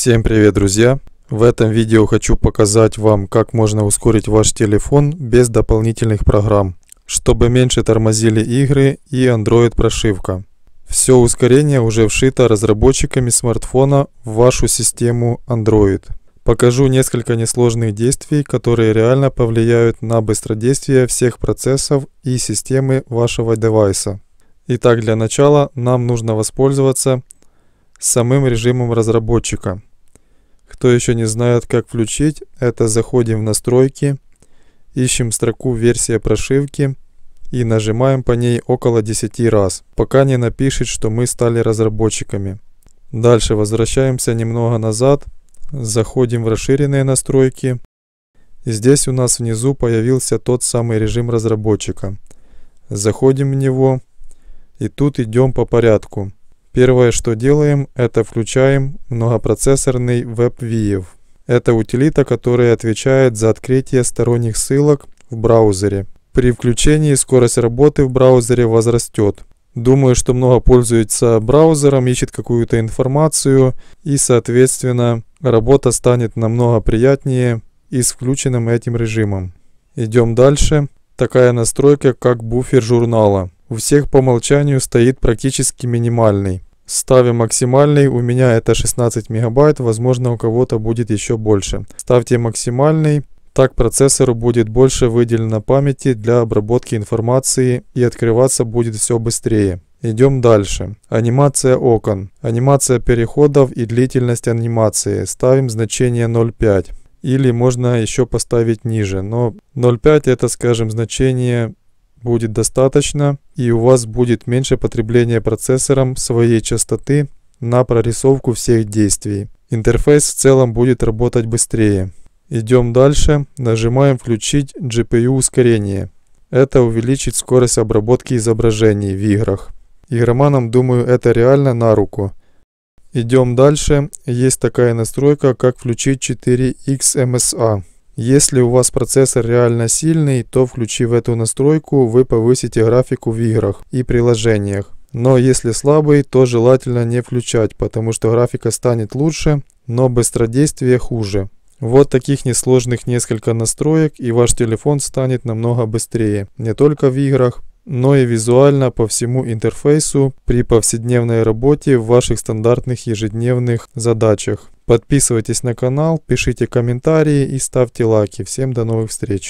Всем привет, друзья! В этом видео хочу показать вам, как можно ускорить ваш телефон без дополнительных программ, чтобы меньше тормозили игры и Android прошивка. Все ускорение уже вшито разработчиками смартфона в вашу систему Android. Покажу несколько несложных действий, которые реально повлияют на быстродействие всех процессов и системы вашего девайса. Итак, для начала нам нужно воспользоваться самым режимом разработчика. Кто еще не знает, как включить, это заходим в настройки, ищем строку версия прошивки и нажимаем по ней около 10 раз, пока не напишет, что мы стали разработчиками. Дальше возвращаемся немного назад, заходим в расширенные настройки. И здесь у нас внизу появился тот самый режим разработчика. Заходим в него и тут идем по порядку. Первое, что делаем, это включаем многопроцессорный WebView. Это утилита, которая отвечает за открытие сторонних ссылок в браузере. При включении скорость работы в браузере возрастет. Думаю, что много пользуется браузером, ищет какую-то информацию и, соответственно, работа станет намного приятнее и с включенным этим режимом. Идем дальше. Такая настройка, как буфер журнала. У всех по умолчанию стоит практически минимальный. Ставим максимальный, у меня это 16 мегабайт, возможно у кого-то будет еще больше. Ставьте максимальный, так процессору будет больше выделено памяти для обработки информации и открываться будет все быстрее. Идем дальше. Анимация окон. Анимация переходов и длительность анимации. Ставим значение 0,5. Или можно еще поставить ниже, но 0,5 это, скажем, значение будет достаточно и у вас будет меньше потребления процессором своей частоты на прорисовку всех действий. Интерфейс в целом будет работать быстрее. Идем дальше, нажимаем включить GPU ускорение. Это увеличит скорость обработки изображений в играх. Игроманам, думаю, это реально на руку. Идем дальше, есть такая настройка, как включить 4x MSA. Если у вас процессор реально сильный, то включив эту настройку, вы повысите графику в играх и приложениях. Но если слабый, то желательно не включать, потому что графика станет лучше, но быстродействие хуже. Вот таких несложных несколько настроек и ваш телефон станет намного быстрее, не только в играх, но и визуально по всему интерфейсу при повседневной работе в ваших стандартных ежедневных задачах. Подписывайтесь на канал, пишите комментарии и ставьте лайки. Всем до новых встреч!